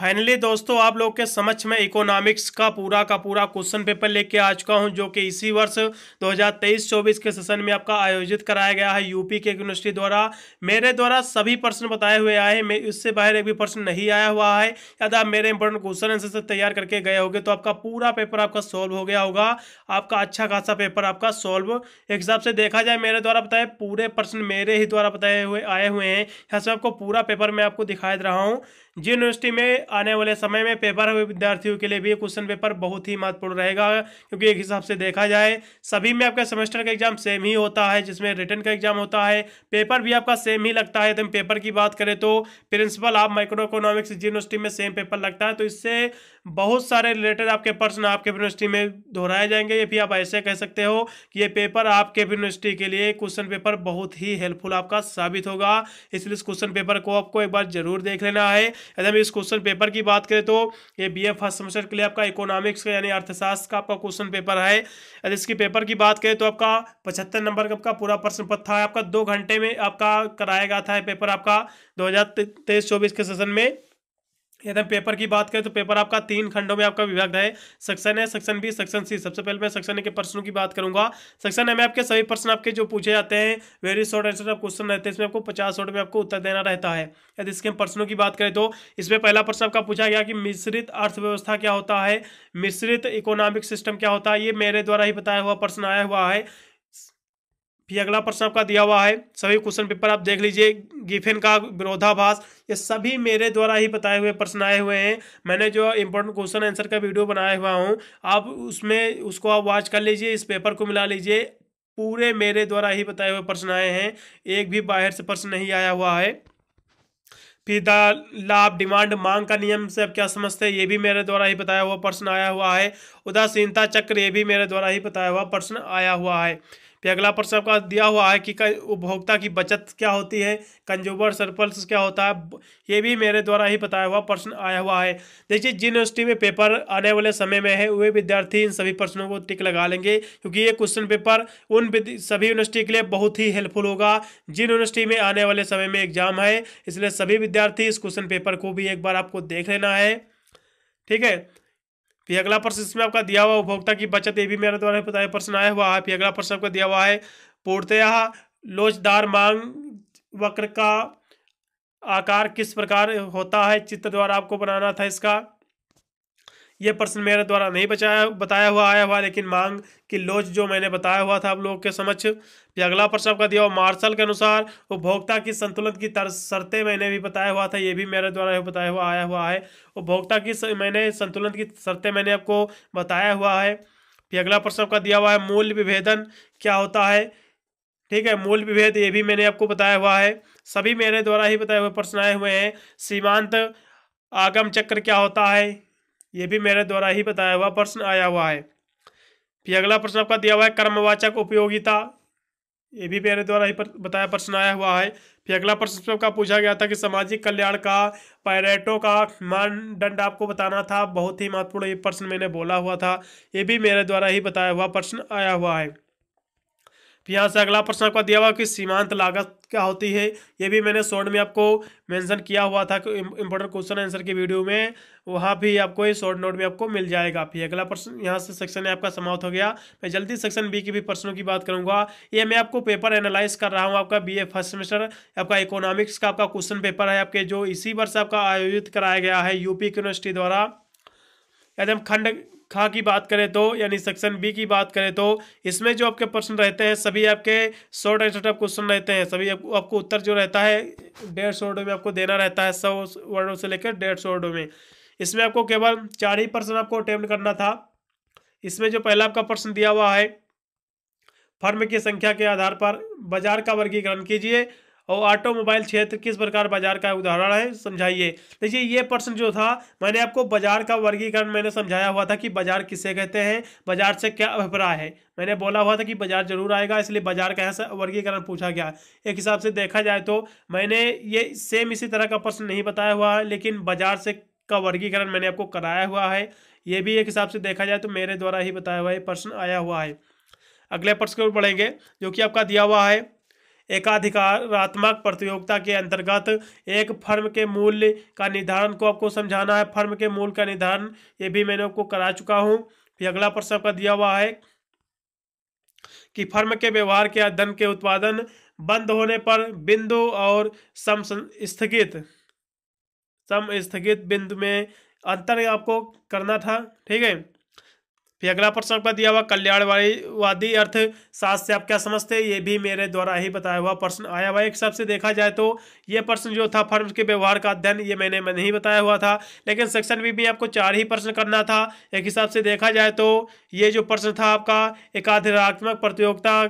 finally दोस्तों आप लोग के समक्ष में इकोनॉमिक्स का पूरा का पूरा क्वेश्चन पेपर लेके आ चुका हूं जो कि इसी वर्ष 2023-24 के सेशन में आपका आयोजित कराया गया है यूपी के यूनिवर्सिटी द्वारा मेरे द्वारा सभी प्रश्न बताए हुए आए हैं इससे बाहर एक भी प्रश्न नहीं आया हुआ है यदि आप मेरे इंपॉर्टेंट क्वेश्चन आंसर से तैयार करके गए होगे तो आपका पूरा पेपर आपका सॉल्व हो गया होगा आपका अच्छा खासा पेपर आपका सॉल्व एक हिसाब से देखा जाए मेरे द्वारा बताए पूरे प्रश्न मेरे ही द्वारा बताए हुए आए हुए हैं यहाँ आपको पूरा पेपर मैं आपको दिखाई दे रहा हूँ जी यूनिवर्सिटी में आने वाले समय में पेपर हुए विद्यार्थियों के लिए भी क्वेश्चन पेपर बहुत ही महत्वपूर्ण रहेगा क्योंकि एक हिसाब से देखा जाए सभी में आपका सेमेस्टर का एग्जाम सेम ही होता है जिसमें रिटर्न का एग्जाम होता है पेपर भी आपका सेम ही लगता है तो पेपर की बात करें तो प्रिंसिपल आप माइक्रो इकोनॉमिक्स यूनिवर्सिटी में सेम पेपर लगता है तो इससे बहुत सारे रिलेटेड आपके पर्सन आपके यूनिवर्सिटी में दोहराए जाएंगे ये भी आप ऐसे कह सकते हो कि ये पेपर आपके यूनिवर्सिटी के लिए क्वेश्चन पेपर बहुत ही हेल्पफुल आपका साबित होगा इसलिए इस क्वेश्चन पेपर को आपको एक बार जरूर देख लेना है यदि इस क्वेश्चन पेपर पेपर की बात करें तो ये बी ए फर्स्ट सेमेस्टर के लिए आपका इकोनॉमिक्स का यानी अर्थशास्त्र का आपका क्वेश्चन पेपर है यदि इसकी पेपर की बात करें तो आपका पचहत्तर नंबर का आपका पूरा प्रश्न पत्र था आपका दो घंटे में आपका कराया गया था पेपर आपका दो हज़ार तेईस चौबीस के सेशन में यदि हम पेपर की बात करें तो पेपर आपका तीन खंडों में आपका विभाग है सेक्शन है सेक्शन बी सेक्शन सी सबसे पहले मैं सेक्शन ए के प्रश्नों की बात करूंगा सेक्शन ए में आपके सभी प्रश्न आपके जो पूछे जाते हैं very short answer of question रहते हैं इसमें आपको पचास शॉर्ट में आपको उत्तर देना रहता है यदि इसके हम प्रश्नों की बात करें तो इसमें पहला प्रश्न आपका पूछा गया कि मिश्रित अर्थव्यवस्था क्या होता है मिश्रित इकोनॉमिक सिस्टम क्या होता है ये मेरे द्वारा ही बताया हुआ प्रश्न आया हुआ है फिर अगला प्रश्न आपका दिया हुआ है सभी क्वेश्चन पेपर आप देख लीजिए गिफेन का विरोधाभास ये सभी मेरे द्वारा ही बताए हुए प्रश्न आए हुए हैं मैंने जो इम्पोर्टेंट क्वेश्चन आंसर का वीडियो बनाया हुआ हूँ आप उसमें उसको आप वॉच कर लीजिए इस पेपर को मिला लीजिए पूरे मेरे द्वारा ही बताए हुए प्रश्न आए हैं एक भी बाहर से प्रश्न नहीं आया हुआ है फिर द लाभ डिमांड मांग का नियम से आप क्या समझते हैं ये भी मेरे द्वारा ही बताया हुआ प्रश्न आया हुआ है उदासीनता चक्र ये भी मेरे द्वारा ही बताया हुआ प्रश्न आया हुआ है फिर अगला प्रश्न आपका दिया हुआ है कि उपभोक्ता की बचत क्या होती है कंज्यूमर सरपल्स क्या होता है ये भी मेरे द्वारा ही बताया हुआ प्रश्न आया हुआ है देखिए जिन यूनिवर्सिटी में पेपर आने वाले समय में है वे विद्यार्थी इन सभी प्रश्नों को टिक लगा लेंगे क्योंकि ये क्वेश्चन पेपर उन सभी यूनिवर्सिटी के लिए बहुत ही हेल्पफुल होगा जिन यूनिवर्सिटी में आने वाले समय में एग्जाम है इसलिए सभी विद्यार्थी इस क्वेश्चन पेपर को भी एक बार आपको देख लेना है ठीक है फिर अगला प्रश्न इसमें आपका दिया हुआ उपभोक्ता की बचत ये भी मेरे द्वारा बताया प्रश्न आया हुआ है फिर अगला प्रश्न आपका दिया हुआ है पूर्णतया लोचदार मांग वक्र का आकार किस प्रकार होता है चित्र द्वारा आपको बनाना था इसका ये प्रश्न मेरे द्वारा नहीं बचाया बताया हुआ आया हुआ लेकिन मांग की लोच जो मैंने बताया हुआ था आप लोगों के समक्ष फिर अगला प्रश्न आपका दिया हुआ मार्शल के अनुसार उपभोक्ता की संतुलन की शर्तें मैंने भी बताया हुआ था ये भी मेरे द्वारा बताया हुआ आया हुआ है उपभोक्ता की मैंने संतुलन की शर्तें मैंने आपको बताया हुआ है फिर अगला प्रश्न आपका दिया हुआ है मूल्य विभेदन क्या होता है ठीक है मूल विभेद ये भी मैंने आपको बताया हुआ है सभी मेरे द्वारा ही बताए हुए प्रश्न आए हुए हैं सीमांत आगम चक्र क्या होता है ये भी मेरे द्वारा ही बताया हुआ प्रश्न आया हुआ है फिर अगला प्रश्न आपका दिया हुआ है कर्मवाचक उपयोगिता ये भी मेरे द्वारा ही बताया प्रश्न आया हुआ है फिर अगला प्रश्न आपका पूछा गया था कि सामाजिक कल्याण का पायरेटो का मानदंड आपको बताना था बहुत ही महत्वपूर्ण ये प्रश्न मैंने बोला हुआ था ये भी मेरे द्वारा ही बताया हुआ प्रश्न आया हुआ है यहाँ से अगला प्रश्न आपका दिया हुआ कि सीमांत लागत क्या होती है ये भी मैंने शॉर्ट में आपको मेंशन किया हुआ था कि इंपॉर्टेंट क्वेश्चन आंसर की वीडियो में वहाँ भी आपको ये शॉर्ट नोट में आपको मिल जाएगा फिर अगला प्रश्न यहाँ से सेक्शन आपका समाप्त हो गया मैं जल्दी सेक्शन बी के भी प्रश्नों की बात करूँगा ये मैं आपको पेपर एनालाइज कर रहा हूँ आपका बी फर्स्ट सेमेस्टर आपका इकोनॉमिक्स का आपका क्वेश्चन पेपर है आपके जो इसी वर्ष आपका आयोजित कराया गया है यूपी यूनिवर्सिटी द्वारा एकदम खंड खा की बात करें तो यानी सेक्शन बी की बात करें तो इसमें जो आपके प्रश्न रहते हैं सभी आपके शॉर्ट एंड शॉर्ट क्वेश्चन रहते हैं सभी आपको आपको उत्तर जो रहता है डेढ़ सौ वर्डों में आपको देना रहता है सौ वर्डों से लेकर डेढ़ सौ वर्डों में इसमें आपको केवल चार ही प्रश्न आपको अटेम्प्ट करना था इसमें जो पहला आपका प्रश्न दिया हुआ है फर्म की संख्या के आधार पर बाजार का वर्गीकरण कीजिए और ऑटोमोबाइल क्षेत्र किस प्रकार बाजार का उदाहरण है समझाइए देखिए ये प्रश्न जो था मैंने आपको बाजार का वर्गीकरण मैंने समझाया हुआ था कि बाजार किसे कहते हैं बाजार से क्या अभिप्राय है मैंने बोला हुआ था कि बाजार जरूर आएगा इसलिए बाजार का यहाँ वर्गीकरण पूछा गया एक हिसाब से देखा जाए तो मैंने ये सेम इसी तरह का प्रश्न नहीं बताया हुआ है लेकिन बाजार से का वर्गीकरण मैंने आपको कराया हुआ है ये भी एक हिसाब से देखा जाए तो मेरे द्वारा ही बताया हुआ है प्रश्न आया हुआ है अगले प्रश्न को बढ़ेंगे जो कि आपका दिया हुआ है एकाधिकारात्मक प्रतियोगिता के अंतर्गत एक फर्म के मूल्य का निर्धारण को आपको समझाना है फर्म के मूल्य का निर्धारण ये भी मैंने आपको करा चुका हूँ फिर अगला प्रश्न का दिया हुआ है कि फर्म के व्यवहार के धन के उत्पादन बंद होने पर बिंदु और सम स्थगित सम स्थगित बिंदु में अंतर आपको करना था ठीक है फिर अगला प्रश्न आपका दिया हुआ कल्याणवादी अर्थ अर्थशास्त्र से आप क्या समझते हैं ये भी मेरे द्वारा ही बताया हुआ प्रश्न आया हुआ एक हिसाब से देखा जाए तो ये प्रश्न जो था फर्म के व्यवहार का अध्ययन ये मैंने नहीं बताया हुआ था लेकिन सेक्शन बी में आपको चार ही प्रश्न करना था एक हिसाब से देखा जाए तो ये जो प्रश्न था आपका एकाधिरात्मक प्रतियोगिता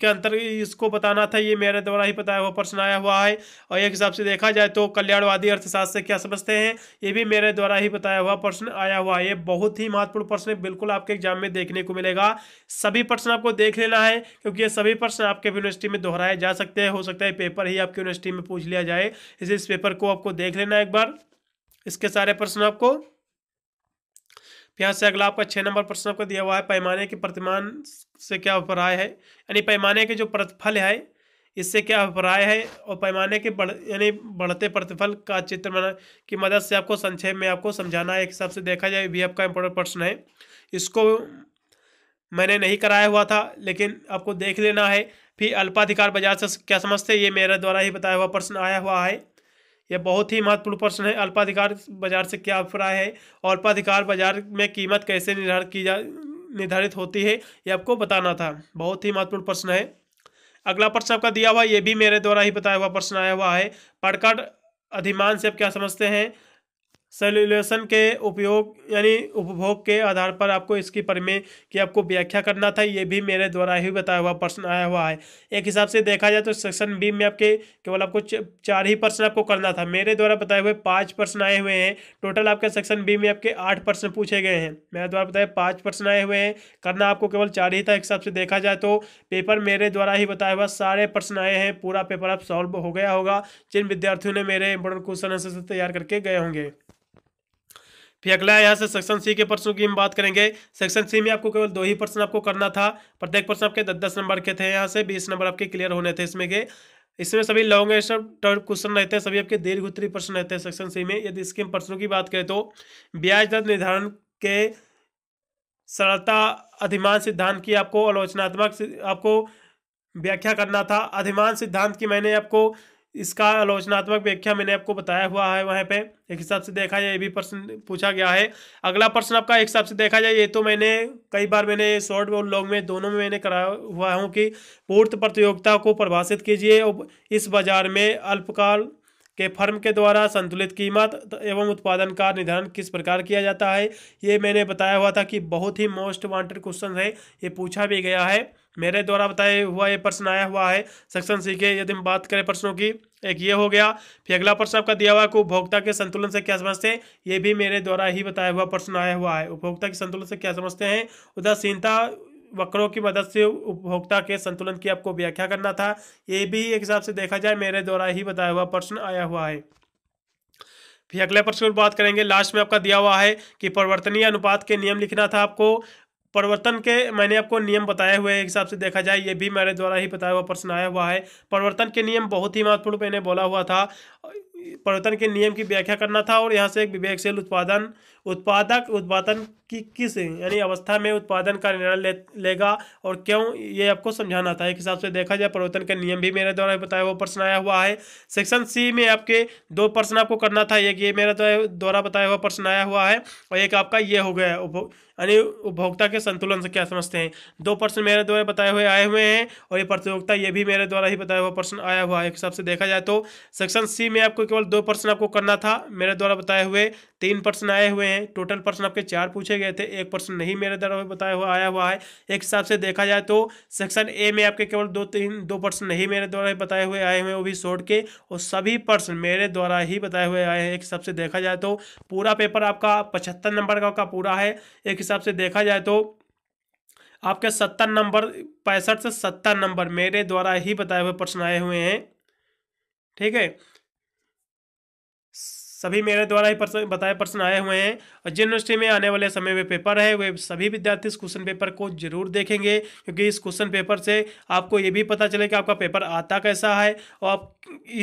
के अंतर इसको बताना था ये मेरे द्वारा ही बताया हुआ प्रश्न आया हुआ है और एक हिसाब से देखा जाए तो कल्याणवादी अर्थशास्त्र से क्या समझते हैं ये भी मेरे द्वारा ही बताया हुआ प्रश्न आया हुआ है ये बहुत ही महत्वपूर्ण प्रश्न बिल्कुल आपके एग्जाम में देखने को मिलेगा सभी प्रश्न आपको देख लेना है क्योंकि ये सभी प्रश्न आपके यूनिवर्सिटी में दोहराए जा सकते हैं हो सकता है पेपर ही आपकी यूनिवर्सिटी में पूछ लिया जाए इसे इस पेपर को आपको देख लेना एक बार इसके सारे प्रश्न आपको यहाँ से अगला आपका छः नंबर प्रश्न आपको दिया हुआ है पैमाने के प्रतिमान से क्या अभिप्राय है यानी पैमाने के जो प्रतिफल है इससे क्या अभिप्राय है और पैमाने के बढ़ यानी बढ़ते प्रतिफल का चित्र बना की मदद से आपको संक्षेप में आपको समझाना है एक हिसाब से देखा जाए भी आपका इम्पोर्टेंट प्रश्न है इसको मैंने नहीं कराया हुआ था लेकिन आपको देख लेना है फिर अल्पाधिकार बाजार से क्या समझते ये मेरे द्वारा ही बताया हुआ प्रश्न आया हुआ है यह बहुत ही महत्वपूर्ण प्रश्न है अल्पाधिकार बाजार से क्या अभिप्राय है और अल्पाधिकार बाजार में कीमत कैसे निर्धारित की जा निर्धारित होती है यह आपको बताना था बहुत ही महत्वपूर्ण प्रश्न है अगला प्रश्न आपका दिया हुआ ये भी मेरे द्वारा ही बताया हुआ प्रश्न आया हुआ है पड़काट अधिमान से आप क्या समझते हैं सेल्यूलेशन के उपयोग यानी उपभोग के आधार पर आपको इसकी परिमेय की आपको व्याख्या करना था ये भी मेरे द्वारा ही बताया हुआ प्रश्न आया हुआ है एक हिसाब से देखा जाए तो सेक्शन बी में आपके केवल आपको चार ही प्रश्न आपको करना था मेरे द्वारा बताए हुए पाँच प्रश्न आए हुए हैं टोटल आपके सेक्शन बी में आपके आठ प्रश्न पूछे गए हैं मेरे द्वारा बताए पाँच प्रश्न आए हुए हैं करना आपको केवल चार ही था एक हिसाब से देखा जाए तो पेपर मेरे द्वारा ही बताया हुआ सारे प्रश्न आए हैं पूरा पेपर आप सॉल्व हो गया होगा जिन विद्यार्थियों ने मेरे इंपोर्टेंट क्वेश्चन आंसर तैयार करके गए होंगे फिर अगला यहाँ से सेक्शन सी के प्रश्नों की हम बात करेंगे सेक्शन सी में आपको केवल दो ही प्रश्न आपको करना था प्रत्येक प्रश्न आपके दस दस नंबर के थे यहाँ से बीस नंबर आपके क्लियर होने थे इसमें के इसमें सभी लॉन्ग टर्म क्वेश्चन रहते हैं सभी आपके दीर्घ उत्तरी प्रश्न रहते हैं सेक्शन सी में यदि इसके प्रश्नों की बात करें तो ब्याज दर निर्धारण के सरलता अधिमान सिद्धांत की आपको आलोचनात्मक आपको व्याख्या करना था अधिमान सिद्धांत की मैंने आपको इसका आलोचनात्मक व्याख्या मैंने आपको बताया हुआ है वहाँ पे एक हिसाब से देखा जाए ये भी प्रश्न पूछा गया है अगला प्रश्न आपका एक हिसाब से देखा जाए ये तो मैंने कई बार मैंने शॉर्ट और लॉन्ग में दोनों में मैंने कराया हुआ हूँ कि पूर्त प्रतियोगिता को परिभाषित कीजिए और इस बाजार में अल्पकाल के फर्म के द्वारा संतुलित कीमत एवं उत्पादन का निर्धारण किस प्रकार किया जाता है ये मैंने बताया हुआ था कि बहुत ही मोस्ट वांटेड क्वेश्चन है ये पूछा भी गया है मेरे द्वारा बताए हुआ ये प्रश्न आया हुआ है सेक्शन सी के यदि हम बात करें प्रश्नों की एक ये हो गया फिर अगला प्रश्न आपका दिया हुआ है उपभोक्ता के संतुलन से क्या समझते हैं ये भी मेरे द्वारा ही बताया हुआ प्रश्न आया हुआ है उपभोक्ता के संतुलन से क्या समझते हैं उदासीनता वक्रों की मदद से उपभोक्ता के संतुलन की आपको व्याख्या करना था ये भी एक हिसाब से देखा जाए मेरे द्वारा ही बताया हुआ प्रश्न आया हुआ है फिर अगले प्रश्न पर बात करेंगे लास्ट में आपका दिया हुआ है कि परिवर्तनीय अनुपात के नियम लिखना था आपको परिवर्तन के मैंने आपको नियम बताए हुए हैं हिसाब से देखा जाए ये भी मेरे द्वारा ही बताया हुआ प्रश्न आया हुआ है परिवर्तन के नियम बहुत ही महत्वपूर्ण मैंने बोला हुआ था परिवर्तन के नियम की व्याख्या करना था और यहाँ से एक विवेकशील उत्पादन उत्पादक उत्पादन की किस यानी अवस्था में उत्पादन का निर्णय ले, लेगा और क्यों ये आपको समझाना था एक हिसाब से देखा जाए परिवर्तन के नियम भी मेरे द्वारा बताया हुआ प्रश्न आया हुआ है सेक्शन सी में आपके दो प्रश्न आपको करना था एक ये मेरे द्वारा बताया हुआ प्रश्न आया हुआ है और एक आपका ये हो गया यानी उपभोक्ता के संतुलन से क्या समझते हैं दो प्रश्न मेरे द्वारा बताए हुए आए हुए हैं और ये प्रतियोगिता ये भी मेरे द्वारा ही बताया हुआ प्रश्न आया हुआ है एक हिसाब से देखा जाए तो सेक्शन सी में आपको केवल दो प्रश्न आपको करना था मेरे द्वारा बताए हुए तीन प्रश्न आए हुए हैं टोटल प्रश्न आपके चार पूछे गए थे एक प्रश्न नहीं मेरे द्वारा बताया हुआ आया हुआ है एक हिसाब से देखा जाए तो सेक्शन ए में आपके केवल दो तीन दो प्रश्न नहीं मेरे द्वारा बताए हुए आए हुए वो भी शोर्ट के और सभी प्रश्न मेरे द्वारा ही बताए हुए आए हैं एक हिसाब से देखा जाए तो पूरा पेपर आपका पचहत्तर नंबर का पूरा है एक हिसाब से देखा जाए तो आपके सत्तर नंबर पैंसठ से सत्तर नंबर मेरे द्वारा ही बताए हुए प्रश्न आए हुए हैं ठीक है सभी मेरे द्वारा ही पर्सन बताए प्रश्न आए हुए हैं और जिन यूनिवर्सिटी में आने वाले समय में पेपर है वे सभी विद्यार्थी इस क्वेश्चन पेपर को जरूर देखेंगे क्योंकि इस क्वेश्चन पेपर से आपको ये भी पता चले कि आपका पेपर आता कैसा है और आप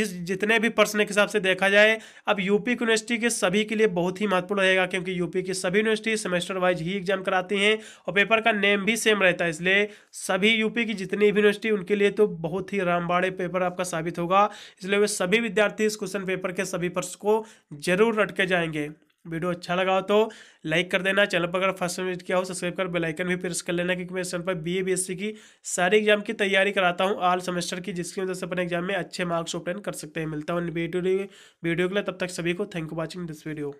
इस जितने भी प्रश्न के हिसाब से देखा जाए अब यूपी यूनिवर्सिटी के सभी के लिए बहुत ही महत्वपूर्ण रहेगा क्योंकि यूपी की सभी यूनिवर्सिटी सेमेस्टर वाइज ही एग्जाम कराती हैं और पेपर का नेम भी सेम रहता है इसलिए सभी यूपी की जितनी भी यूनिवर्सिटी उनके लिए तो बहुत ही रामबाड़े पेपर आपका साबित होगा इसलिए वे सभी विद्यार्थी इस क्वेश्चन पेपर के सभी प्रश्न को जरूर रट के जाएंगे वीडियो अच्छा लगा हो तो लाइक कर देना चैनल पर अगर फर्स्ट टाइम किया हो सब्सक्राइब कर बेलाइकन भी प्रेस कर लेना क्योंकि मैं चैनल पर B A B S C की सारी एग्जाम की तैयारी कराता हूँ आल सेमेस्टर की जिसकी वजह से अपने एग्जाम में अच्छे मार्क्स ऑप्टेन कर सकते हैं मिलता हूँ वीडियो के लिए तब तक सभी को thank you watching this video